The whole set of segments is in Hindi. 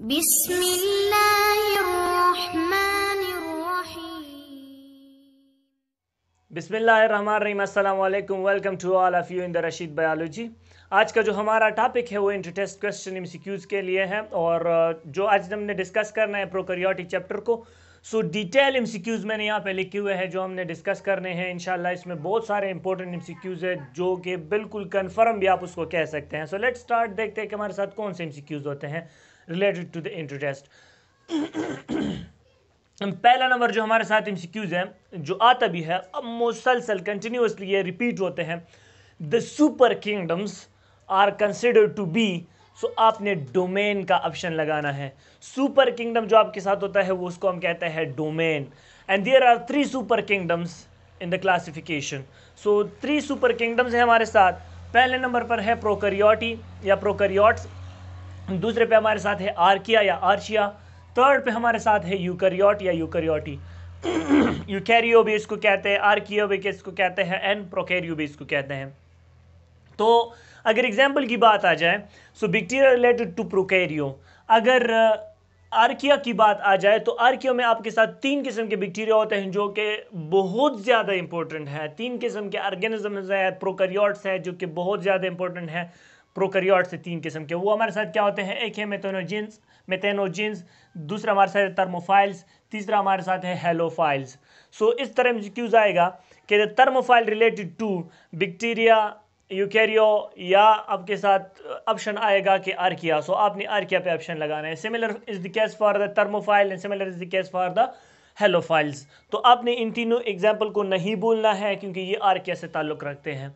बिसमीम welcome to all of you in the Rashid biology आज का जो हमारा टॉपिक है वो इंटर टेस्ट क्वेश्चन एमसीक्यूज़ के लिए है और uh, जो आज हमने डिस्कस करना है प्रोकैरियोटिक चैप्टर को सो डिटेल एमसीक्यूज मैंने यहाँ पे लिखे हुए हैं जो हमने डिस्कस करने हैं इनशाला इसमें बहुत सारे इंपॉर्टेंट एमसीक्यूज है जो कि बिल्कुल कन्फर्म भी आप उसको कह सकते हैं सो लेट स्टार्ट देखते हैं कि हमारे साथ कौन से एमसीक्यूज होते हैं रिलेटेड टू द इंटरेस्ट पहला नंबर जो हमारे साथ एमसीक्यूज है जो आता भी है अब मुसलसल कंटिन्यूसली ये रिपीट होते हैं the super kingdoms are considered to be so आपने डोमेन का ऑप्शन लगाना है सुपर किंगडम जो आपके साथ होता है वो उसको हम कहते हैं domain and there are three super kingdoms in the classification so three super kingdoms हैं हमारे साथ पहले नंबर पर है प्रोकरियोटी या प्रोकरियोट्स दूसरे पे हमारे साथ है आर्किया या आर्शिया थर्ड पे हमारे साथ है यूकरियोट या यूकरियोटी यूकैरियो भी इसको कहते हैं आर्कियो भी इसको कहते हैं एंड प्रोकैरियो भी इसको कहते हैं तो अगर एग्जाम्पल की बात आ जाए so bacteria related to prokaryote अगर आर्किया uh, की बात आ जाए तो आर्किया में आपके साथ तीन किस्म के बैक्टीरिया होते हैं जो कि बहुत ज़्यादा इंपॉर्टेंट है तीन किस्म के ऑर्गेनिज्म हैं प्रोकरियोट्स हैं जो कि बहुत ज़्यादा इंपॉर्टेंट है प्रोकरियोट्स से तीन किस्म के वो हमारे साथ क्या होते हैं एक है मेथेनोजिन्स मेथेनोजेंस दूसरा हमारे साथ है थर्मोफाइल्स तीसरा हमारे साथ है हेलोफाइल्स सो so, इस तरह क्यों क्यूज आएगा कि thermophile related to bacteria eukarya या आपके साथ ऑप्शन uh, आएगा कि आर्किया सो आपने आर्किया पे ऑप्शन लगाना है similar is the case for the thermophile and similar is the case for the halophiles तो आपने इन तीनों एग्जाम्पल को नहीं भूलना है क्योंकि ये आर्किया से ताल्लुक़ रखते हैं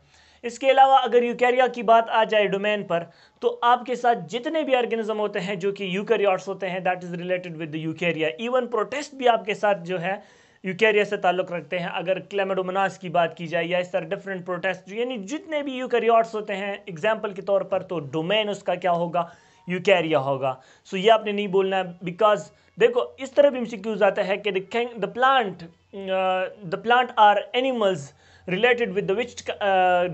इसके अलावा अगर यूकैरिया की बात आ जाए डोमेन पर तो आपके साथ जितने भी ऑर्गेनिज्म होते हैं जो कि यूकैरियोट्स होते हैं that is related with the eukarya even protists भी आपके साथ जो है यूकैरिया से ताल्लुक़ रखते हैं अगर क्लेमडोमनास की बात की जाए या इस तरह डिफरेंट प्रोटेस्ट यानी जितने भी यूकैरियोट्स होते हैं एग्जाम्पल के तौर पर तो डोमेन उसका क्या होगा यूकैरिया होगा सो so, ये आपने नहीं बोलना है बिकॉज देखो इस तरह भी एम आता है कि the plant the plant or animals related with the which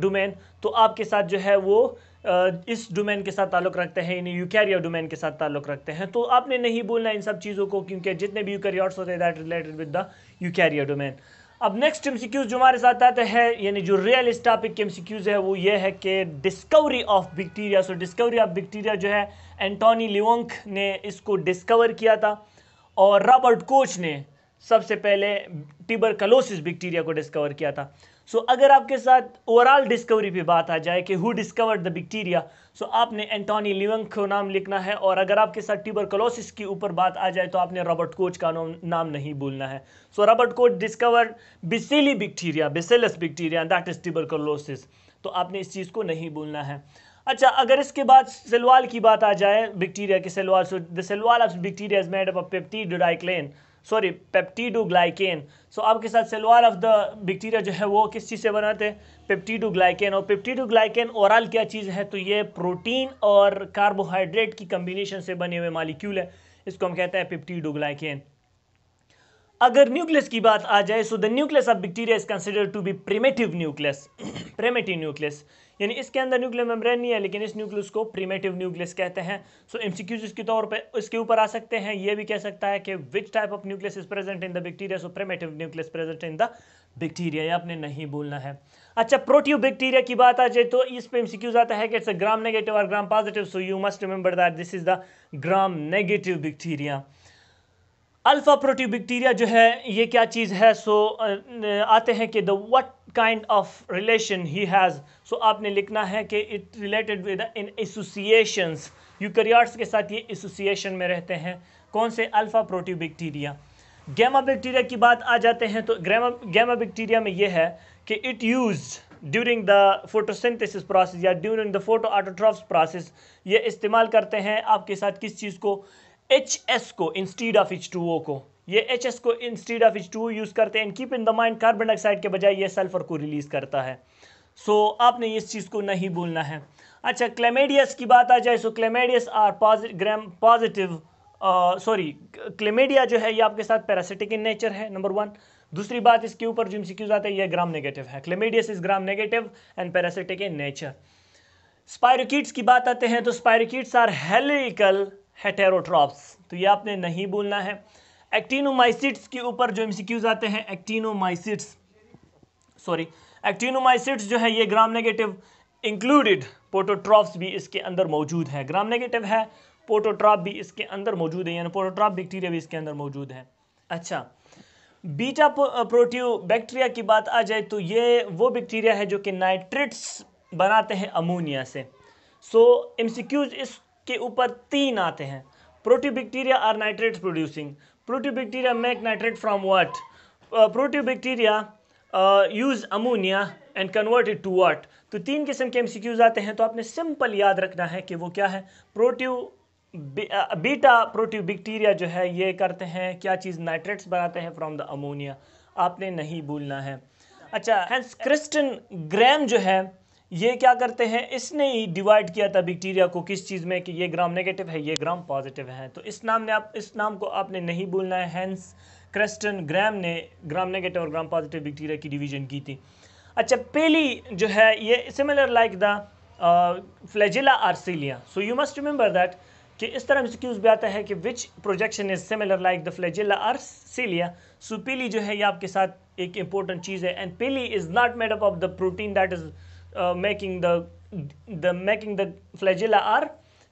domain तो आपके साथ जो है वो इस डोमेन के साथ ताल्लुक रखते हैं यानी यूकैरिया डोमेन के साथ ताल्लुक रखते हैं तो आपने नहीं बोलना इन सब चीज़ों को क्योंकि जितने भी यूकैरियोट्स होते हैं that related with the eukarya domain अब नेक्स्ट एम जो हमारे साथ आते हैं यानी जो रियल इस टॉपिक के एम है वो ये है कि discovery of bacteria so discovery of bacteria जो है एंटोनी लिवंक ने इसको डिस्कवर किया था और रॉबर्ट कोच ने सबसे पहले टिबर कलोसिस बैक्टीरिया को डिस्कवर किया था सो so, अगर आपके साथ ओवरऑल डिस्कवरी पे बात आ जाए कि who discovered the bacteria so आपने एंटोनी लिवंग को नाम लिखना है और अगर आपके साथ ट्यूबरकलोसिस के ऊपर बात आ जाए तो आपने रॉबर्ट कोच का नाम नहीं बोलना है so Robert Koch discovered bacilli bacteria bacillus bacteria that is tuberculosis तो आपने इस चीज़ को नहीं बोलना है अच्छा अगर इसके बाद सेलवाल की बात आ जाए बैक्टीरिया के cell wall so the cell wall of bacteria is made up peptidoglycan sorry peptidoglycan so आपके साथ सेलवार ऑफ द बैक्टीरिया जो है वो किस चीज़ से बनाते हैं पेप्टीडोग्लाइकेन और पेप्टीडोग्लाइकेन ओरल क्या चीज़ है तो ये प्रोटीन और कार्बोहाइड्रेट की कम्बिनेशन से बने हुए मालिक्यूल है इसको हम कहते हैं ग्लाइकेन अगर न्यूक्लियस की बात आ जाए so the nucleus of bacteria is consider to be primitive nucleus primitive nucleus यानी इसके अंदर न्यूक्लियर मेम्ब्रेन नहीं है लेकिन इस न्यूक्लियस को प्रीमेटिव न्यूक्लियस कहते हैं सो एमसीक्यूज के तौर पे इसके ऊपर आ सकते हैं ये भी कह सकता है कि which type of nucleus is present in the bacteria so primitive nucleus present in the bacteria ये आपने नहीं बोलना है अच्छा प्रोटियो बैक्टीरिया की बात आ जाए तो इस पे एमसीक्यूज आता है कि इट्स अ ग्राम नेगेटिव और gram positive so you must remember that this is the gram negative bacteria alpha proteobacteria जो है ये क्या चीज़ है सो आते हैं कि the what kind of relation he has so आपने लिखना है कि it related with in associations eukaryotes के साथ ये एसोसिएशन में रहते हैं कौन से alpha proteobacteria gamma bacteria की बात आ जाते हैं तो ग्रामा गैमा बैक्टीरिया में ये है कि it use during the photosynthesis process या during the photo autotrophs process ये इस्तेमाल करते हैं आपके साथ किस चीज़ को एच एस को instead of H two O को ये एच एस को instead of H two use करते हैं and keep in the mind carbon dioxide के बजाय ये सल्फर को रिलीज़ करता है सो so, आपने इस चीज़ को नहीं भूलना है अच्छा क्लेमेडियस की बात आ जाए so chlamydias are gram positive sorry chlamydia जो है ये आपके साथ पैरासिटिक इन नेचर है नंबर वन दूसरी बात इसके ऊपर जो एमसीक्यूज आते हैं ये ग्राम नेगेटिव है chlamydias is gram negative and parasitic in nature spirochetes की बात आते हैं तो स्पायरोकिट्स आर हेलिकल हेटेरोट्रॉप्स तो ये आपने नहीं भूलना है एक्टिनोमाइसिट्स के ऊपर जो एमसीक्यूज आते हैं एक्टिनोमाइसिट्स सॉरी एक्टिनोमाइसिट्स जो है ये ग्राम नेगेटिव इंक्लूडेड पोटोट्रॉप्स भी इसके अंदर मौजूद है ग्राम नेगेटिव है पोटोट्रॉप भी इसके अंदर मौजूद है यानी पोटोट्रॉप बैक्टीरिया भी इसके अंदर मौजूद है अच्छा बीटा प्रोटीव बैक्टीरिया की बात आ जाए तो ये वो बैक्टीरिया है जो कि नाइट्रेट्स बनाते हैं अमोनिया से सो so, एमसीक्यूज इस के ऊपर तीन आते हैं proteobacteria are nitrate producing proteobacteria make nitrate from what proteobacteria use ammonia and convert it to what तो तीन किस्म के एमसीक्यूज आते हैं तो आपने सिंपल याद रखना है कि वो क्या है प्रोट्यू बीटा प्रोटीबैक्टीरिया जो है ये करते हैं क्या चीज़ नाइट्रेट्स बनाते हैं फ्रॉम द अमोनिया आपने नहीं भूलना है अच्छा क्रिस्टन ग्रैम जो है ये क्या करते हैं इसने ही डिवाइड किया था बैक्टीरिया को किस चीज़ में कि ये ग्राम नेगेटिव है ये ग्राम पॉजिटिव है तो इस नाम ने आप इस नाम को आपने नहीं भूलना है हैंस क्रेस्टन ग्राम ने ग्राम नेगेटिव और ग्राम पॉजिटिव बैक्टीरिया की डिवीजन की थी अच्छा पहली जो है ये similar like the flagella or cilia so you must remember that कि इस तरह क्यूज भी आता है कि which projection is similar like the flagella or cilia so pili जो है ये आपके साथ एक इंपॉर्टेंट चीज़ है and pili is not made up of the protein that is making the the making the flagella or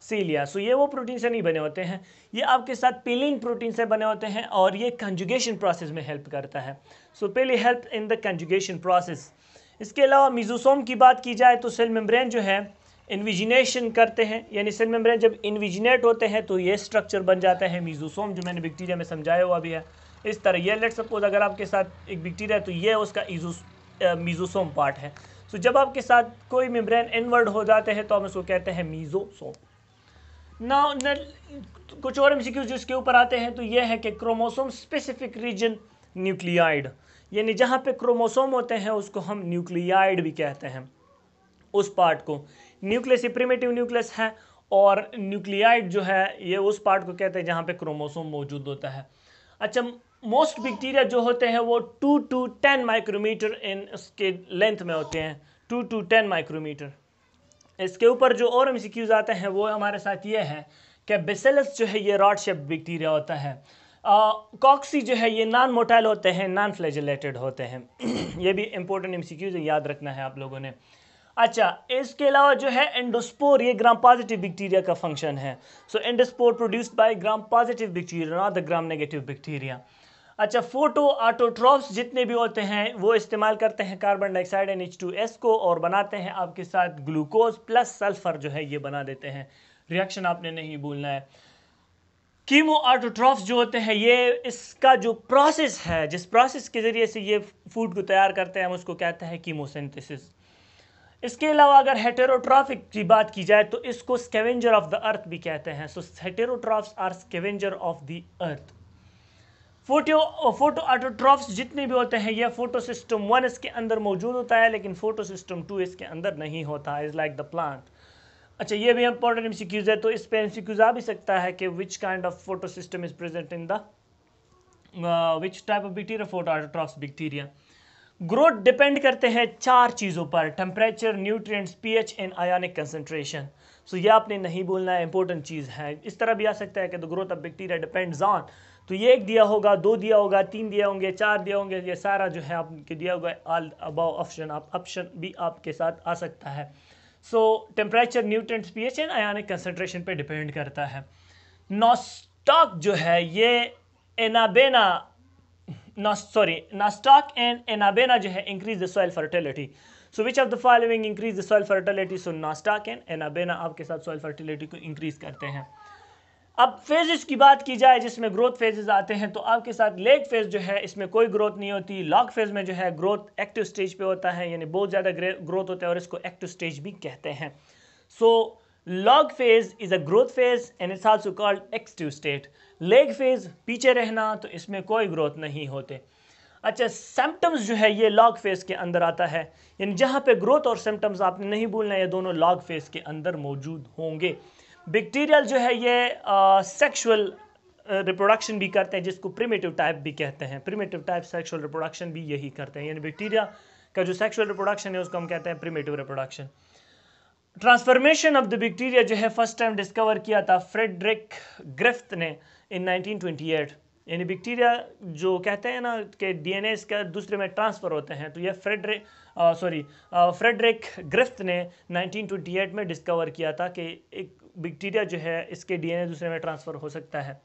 cilia so ये वो प्रोटीन से नहीं बने होते हैं ये आपके साथ पेलिन प्रोटीन से बने होते हैं और ये कंजुगेशन प्रोसेस में हेल्प करता है so pili help in the conjugation process इसके अलावा मिजोसोम की बात की जाए तो सेल मेम्ब्रेन जो है इन्विजिनेशन करते हैं यानी सेल मेम्ब्रेन जब इन्विजिनेट होते हैं तो ये स्ट्रक्चर बन जाता है मिजोसोम जो मैंने बैक्टीरिया में समझाया हुआ भी है इस तरह ये लेट सपोज अगर आपके साथ एक बैक्टीरिया है तो ये उसका मीज़ोसोम पार्ट है सो तो जब आपके साथ कोई मेम्ब्रेन इनवर्ड हो जाते हैं तो हम इसको कहते हैं मीज़ोसोम ना कुछ और एम जिसके ऊपर आते हैं तो यह है कि क्रोमोसोम स्पेसिफिक रीजन न्यूक्लियाइड यानी जहाँ पे क्रोमोसोम होते हैं उसको हम न्यूक्लियाइड भी कहते हैं उस पार्ट को न्यूक्लियस प्रिमेटिव न्यूक्लियस है और न्यूक्लियाइड जो है ये उस पार्ट को कहते हैं जहाँ पे क्रोमोसोम मौजूद होता है अच्छा मोस्ट बैक्टीरिया जो होते हैं वो two to ten micrometre in उसके लेंथ में होते हैं टू टू टेन माइक्रोमीटर इसके ऊपर जो और एमसीक्यूज आते हैं वो हमारे साथ ये है कि बेसेलस जो है ये रॉड शेप बैक्टीरिया होता है कॉक्सी जो है ये नॉन मोटाइल होते हैं नॉन फ्लेजिलेटेड होते हैं ये भी इंपॉर्टेंट एम है याद रखना है आप लोगों ने अच्छा इसके अलावा जो है एंडोस्पोर ये ग्राम पॉजिटिव बैक्टीरिया का फंक्शन है so endospore produced by gram positive bacteria not the gram negative bacteria अच्छा फोटो ऑटोट्रॉप्स जितने भी होते हैं वो इस्तेमाल करते हैं carbon dioxide and H two S को और बनाते हैं आपके साथ ग्लूकोज प्लस सल्फर जो है ये बना देते हैं रिएक्शन आपने नहीं भूलना है कीमो आटोट्रॉफ्स जो होते हैं ये इसका जो प्रोसेस है जिस प्रोसेस के ज़रिए से ये फूड को तैयार करते हैं हम उसको कहते हैं कीमोसेंथिस इसके अलावा अगर हेटेरोट्रॉफिक की बात की जाए तो इसको स्केवेंजर ऑफ द अर्थ भी कहते हैं so heterotrophs are scavenger of the earth photo photo autotrophs जितने भी होते हैं यह फोटो सिस्टम वन इसके अंदर मौजूद होता है लेकिन फोटो सिस्टम टू इसके अंदर नहीं होता इज़ लाइक द प्लांट अच्छा ये भी इंपॉर्टेंट एम सी है तो इस पर एम सी आ भी सकता है कि which kind of photo system is present in the which type of bacteria photo autotrophs bacteria growth depend करते हैं चार चीज़ों पर temperature nutrients pH and ionic concentration so ये आपने नहीं बोलना है इंपॉर्टेंट चीज़ है इस तरह भी आ सकता है कि the growth of bacteria depends on तो ये एक दिया होगा दो दिया होगा तीन दिया होंगे चार दिया होंगे ये सारा जो है आपके दिया होगा ऑल अबाव ऑप्शन आप ऑप्शन भी आपके साथ आ सकता है so temperature nutrients H and ionic concentration पे डिपेंड करता है नॉस्टॉक जो है ये Anabaena sorry Nostoc and Anabaena जो है increase the soil fertility so which of the following increase the soil fertility so Nostoc and Anabaena आपके साथ सॉइल फर्टिलिटी को इंक्रीज करते हैं अब फेजेस की बात की जाए जिसमें ग्रोथ फेजेस आते हैं तो आपके साथ लेग फेज जो है इसमें कोई ग्रोथ नहीं होती लॉग फेज में जो है ग्रोथ एक्टिव स्टेज पे होता है यानी बहुत ज़्यादा ग्रोथ होता है और इसको एक्टिव स्टेज भी कहते हैं so log phase is a growth phase and it's also called active state lag phase पीछे रहना तो इसमें कोई ग्रोथ नहीं होते अच्छा सिम्टम्स जो है ये लॉग फेज के अंदर आता है यानी जहाँ पे ग्रोथ और सिम्टम्स आपने नहीं भूलना ये दोनों लॉग फेज के अंदर मौजूद होंगे बैक्टीरियल जो है ये सेक्सुअल रिप्रोडक्शन भी करते हैं जिसको प्रिमेटिव टाइप भी कहते हैं प्रिमेटिव टाइप सेक्सुअल रिप्रोडक्शन भी यही करते हैं यानी बैक्टीरिया का जो सेक्सुअल रिप्रोडक्शन है उसको हम कहते हैं primitive reproduction transformation of the bacteria जो है फर्स्ट टाइम डिस्कवर किया था फ्रेडरिक ग्रिफ्थ ने इन 1928 यानी बैक्टीरिया जो कहते हैं ना कि डीएनए इसका दूसरे में ट्रांसफ़र होते हैं तो यह फ्रेडरिक सॉरी फ्रेडरिक ग्रिफ्थ ने 1928 में डिस्कवर किया था कि एक बैक्टीरिया जो है इसके डीएनए दूसरे में ट्रांसफ़र हो सकता है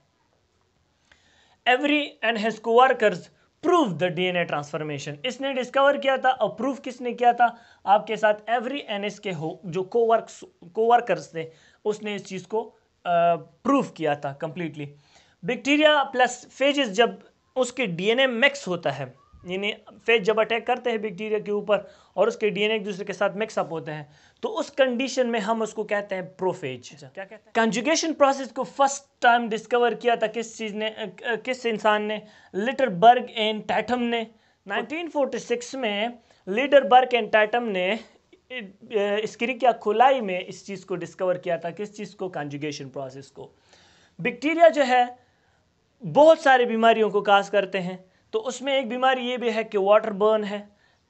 Avery and his coworkers prove the DNA transformation इसने डिस्कवर किया था और प्रूफ किसने किया था आपके साथ एवरी एन एस के हो जो कोवर्क कोवर्कर्स थे उसने इस चीज़ को प्रूव किया था कंप्लीटली बैक्टीरिया प्लस फेजेस जब उसके डीएनए मिक्स होता है यानी फेज जब अटैक करते हैं बैक्टीरिया के ऊपर और उसके डीएनए एक दूसरे के साथ मिक्सअप होते हैं तो उस कंडीशन में हम उसको कहते हैं प्रोफेज अच्छा, क्या कहते हैं कंजुगेशन प्रोसेस को फर्स्ट टाइम डिस्कवर किया था किस चीज़ ने किस इंसान ने लिटर बर्ग एंड टैटम ने 1946 में लीडर बर्ग एंड टैटम ने स्क्रिकिया खुलाई में इस चीज़ को डिस्कवर किया था किस चीज़ को कंजुगेशन प्रोसेस को बैक्टीरिया जो है बहुत सारी बीमारियों को काज करते हैं तो उसमें एक बीमारी ये भी है कि वाटर बर्न है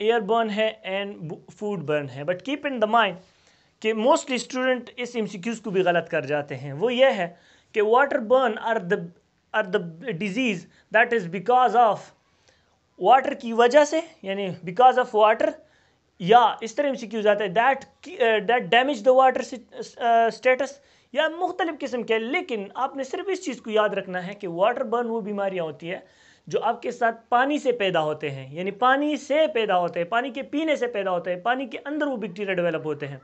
एयर बर्न है एंड फूड बर्न है but keep in the mind कि मोस्टली स्टूडेंट इस एम को भी गलत कर जाते हैं वो ये है कि water borne are the are the disease that is because of water की वजह से यानी बिकॉज ऑफ वाटर या इस तरह सी क्यूज आते हैं that that damage the water status या मुख्तलिफ़ किस्म के लेकिन आपने सिर्फ इस चीज़ को याद रखना है कि वाटर बर्न वो बीमारियाँ होती है जो आपके साथ पानी से पैदा होते हैं यानी पानी से पैदा होते हैं पानी के पीने से पैदा होते हैं पानी के अंदर वो बैक्टीरिया डेवलप होते हैं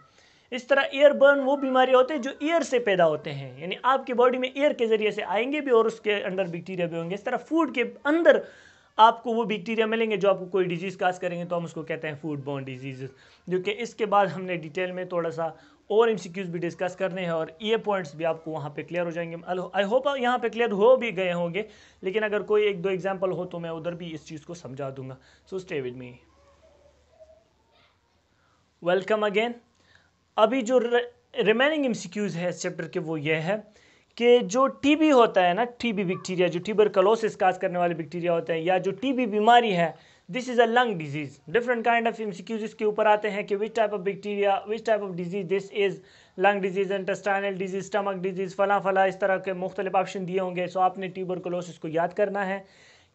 इस तरह एयर बर्न वो बीमारी होते हैं जो एयर से पैदा होते हैं यानी आपकी बॉडी में एयर के ज़रिए से आएंगे भी और उसके अंदर बैक्टीरिया भी होंगे इस तरह फूड के अंदर आपको वो बैक्टीरिया मिलेंगे जो आपको कोई डिजीज़ काज करेंगे तो हम उसको कहते हैं फूड बॉर्न डिजीज़ जो कि इसके बाद हमने डिटेल में थोड़ा सा और एम भी डिस्कस करने हैं और ये पॉइंट्स भी आपको वहाँ पे क्लियर हो जाएंगे आई होप यहाँ पे क्लियर हो भी गए होंगे लेकिन अगर कोई एक दो एग्जाम्पल हो तो मैं उधर भी इस चीज़ को समझा दूंगा so stay with me welcome again अभी जो रिमेनिंग एम है इस चैप्टर के वो ये है कि जो टीबी होता है ना टीबी बैक्टीरिया जो टीबर कलोसिस काज करने वाले बैक्टीरिया होते हैं या जो टीबी बीमारी है this is a lung disease different kind of MCQs के ऊपर आते हैं कि which type of bacteria which type of disease this is lung disease intestinal disease stomach disease फ़ला फ़ला इस तरह के मुख्तलिफ ऑप्शन दिए होंगे सो आपने ट्यूबरकुलोसिस को याद करना है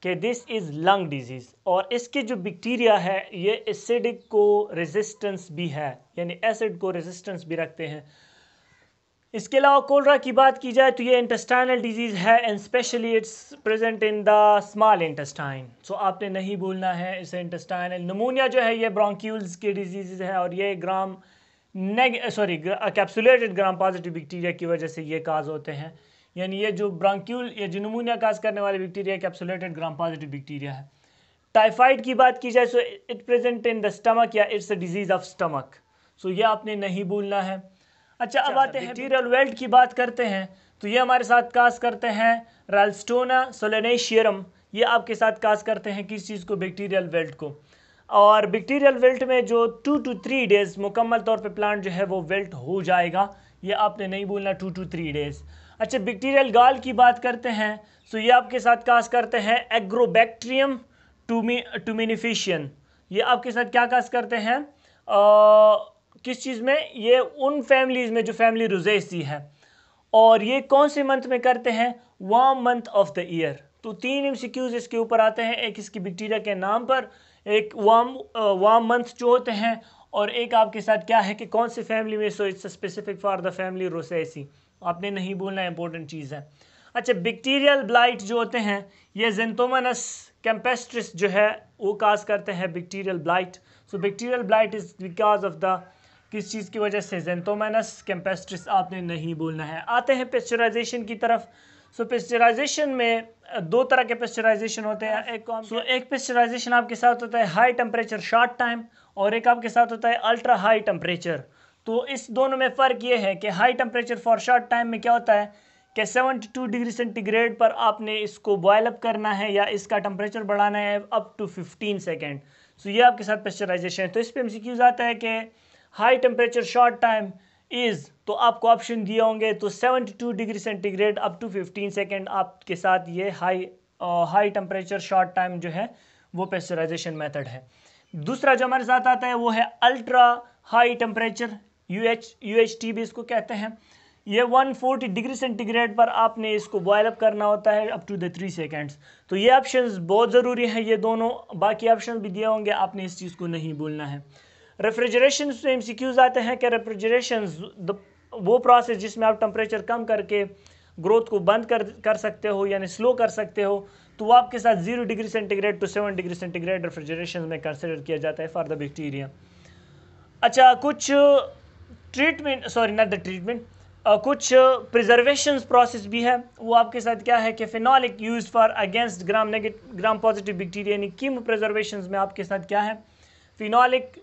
कि दिस इज़ लंग डिजीज़ और इसके जो बैक्टीरिया है ये एसिडिक को रेजिस्टेंस भी है यानी एसिड को रेजिस्टेंस भी रखते हैं इसके अलावा कोलरा की बात की जाए तो ये इंटेस्टाइनल डिजीज़ है and specially it's present in the small intestine so आपने नहीं भूलना है इसे इंटेस्टाइनल नमूनिया जो है ये ब्रोंक्यूल्स की डिजीज़ है और ये gram neg sorry capsulated gram positive bacteria की वजह से ये काज होते हैं यानी ये जो ब्रांक्यूल ये जो नमूनिया काज करने वाले bacteria capsulated gram positive bacteria है टाइफाइड की बात की जाए so it present in the stomach या it's a disease of stomach so ये आपने नहीं भूलना है अच्छा अब अच्छा, आते हैं मटीरियल वेल्ट की बात करते हैं तो ये हमारे साथ कास करते हैं रालस्टोना सोलेनेशियरम ये आपके साथ कास करते हैं किस चीज़ को बैक्टीरियल वेल्ट को और बैक्टीरियल वेल्ट में जो टू टू थ्री डेज़ मुकम्मल तौर पे प्लांट जो है वो वेल्ट हो जाएगा ये आपने नहीं बोलना टू टू थ्री डेज़ अच्छा बैक्टीरियल गाल की बात करते हैं सो तो ये आपके साथ कास करते हैं एग्रोबैक्ट्रियम टूमी टूमिनिफिशियन ये आपके साथ क्या कास करते हैं किस चीज़ में ये उन फैमिलीज़ में जो फैमिली रुजेसी है और ये कौन से मंथ में करते हैं वाम मंथ ऑफ द ईयर तो तीन एम इसके ऊपर आते हैं एक इसकी बैक्टीरिया के नाम पर एक वाम वाम मंथ जो होते हैं और एक आपके साथ क्या है कि कौन सी फैमिली में so it's specific for the family Rosaceae आपने नहीं बोलना इंपॉर्टेंट चीज़ है अच्छा बैक्टीरियल ब्लाइट जो होते हैं ये जेंतोमनस कैम्पेस्ट्रिस जो है वो काज करते हैं bacterial blight so bacterial blight is because of the किस चीज़ की वजह से जेंथोमैनस कैम्पेस्ट्रिस आपने नहीं बोलना है आते हैं पेस्चराइजेशन की तरफ सो so, पेस्चराइजेशन में दो तरह के पेस्चराइजेशन होते हैं एक सो so, एक पेस्चराइजेशन आपके साथ होता है हाई टेम्परेचर शॉर्ट टाइम और एक आपके साथ होता है अल्ट्रा हाई टेम्परेचर तो इस दोनों में फ़र्क ये है कि high temperature for short time में क्या होता है कि 72 डिग्री सेंटीग्रेड पर आपने इसको बॉयल अप करना है या इसका टेम्परेचर बढ़ाना है up to 15 second so so, ये आपके साथ पेस्चराइजेशन है तो इस पर एम आता है कि high temperature short time is तो आपको ऑप्शन दिए होंगे तो 72 degree centigrade up to 15 second आपके साथ ये high high temperature short time जो है वो पेस्चराइजेशन मेथड है दूसरा जो हमारे साथ आता है वो है ultra high temperature U H U H T भी इसको कहते हैं ये 140 डिग्री सेंटीग्रेड पर आपने इसको बॉयल अप करना होता है up to the three seconds तो ये ऑप्शंस बहुत ज़रूरी हैं ये दोनों बाकी ऑप्शन भी दिए होंगे आपने इस चीज़ को नहीं भूलना है रेफ्रिजरेशन से एम आते हैं कि रेफ्रिजरेशन वो प्रोसेस जिसमें आप टम्परेचर कम करके ग्रोथ को बंद कर कर सकते हो यानी स्लो कर सकते हो तो वो आपके साथ zero degree centigrade to seven degree centigrade refrigeration में कंसिडर किया जाता है फॉर द बैक्टीरिया अच्छा कुछ treatment sorry not the treatment कुछ प्रिजर्वेशन uh, प्रोसेस भी है वो आपके साथ क्या है कि phenolic use for against gram negative gram positive bacteria यानी कीम प्रिजर्वेशन में आपके साथ क्या है फिनॉलिक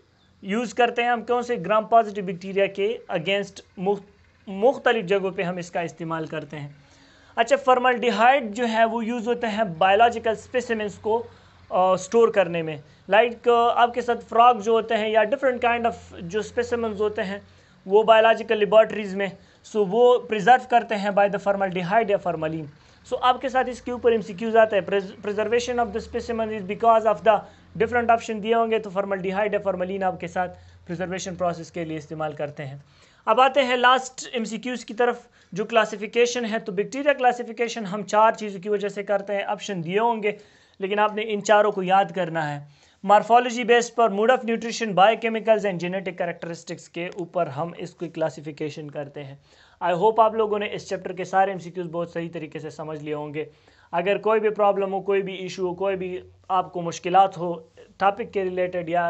यूज़ करते हैं हम कौन से ग्राम पॉजिटिव बैक्टीरिया के अगेंस्ट मुख्तलिफ़ जगहों पे हम इसका इस्तेमाल करते हैं अच्छा डिहाइड जो है वो यूज़ होते हैं बायोलॉजिकल स्पेसिमेंट्स को स्टोर करने में लाइक like, आपके साथ फ्रॉग जो होते हैं या डिफरेंट काइंड ऑफ जो स्पेसिमेंस होते हैं वो बायोलॉजिकल लेबॉर्ट्रीज़ में सो so, वो प्रिजर्व करते हैं बाय द डिहाइड या फर्मलिन सो so, आपके साथ इसके ऊपर एम सी क्यूज़ आता है preservation of the specimen is because of the different option दिए होंगे तो फॉर्मल डिहाइड फॉर्मलिन आपके साथ प्रिजर्वेशन प्रोसेस के लिए इस्तेमाल करते हैं अब आते हैं लास्ट एम की तरफ जो क्लासिफिकेशन है तो बैक्टीरिया क्लासिफिकेशन हम चार चीज़ों की वजह से करते हैं ऑप्शन दिए होंगे लेकिन आपने इन चारों को याद करना है मार्फोलॉजी बेस्ड पर mode of nutrition biochemicals and genetic characteristics के ऊपर हम इसकी क्लासिफिकेशन करते हैं आई होप आप लोगों ने इस चैप्टर के सारे एम बहुत सही तरीके से समझ लिए होंगे अगर कोई भी प्रॉब्लम हो कोई भी इशू हो कोई भी आपको मुश्किल हो टॉपिक के रिलेटेड या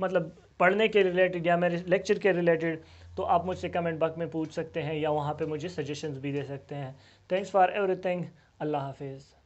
मतलब पढ़ने के रिलेटेड या मेरे लेक्चर के रिलेटेड तो आप मुझसे कमेंट बॉक्स में पूछ सकते हैं या वहाँ पे मुझे सजेशंस भी दे सकते हैं थैंक्स फॉर एवरीथिंग अल्लाह हाफिज़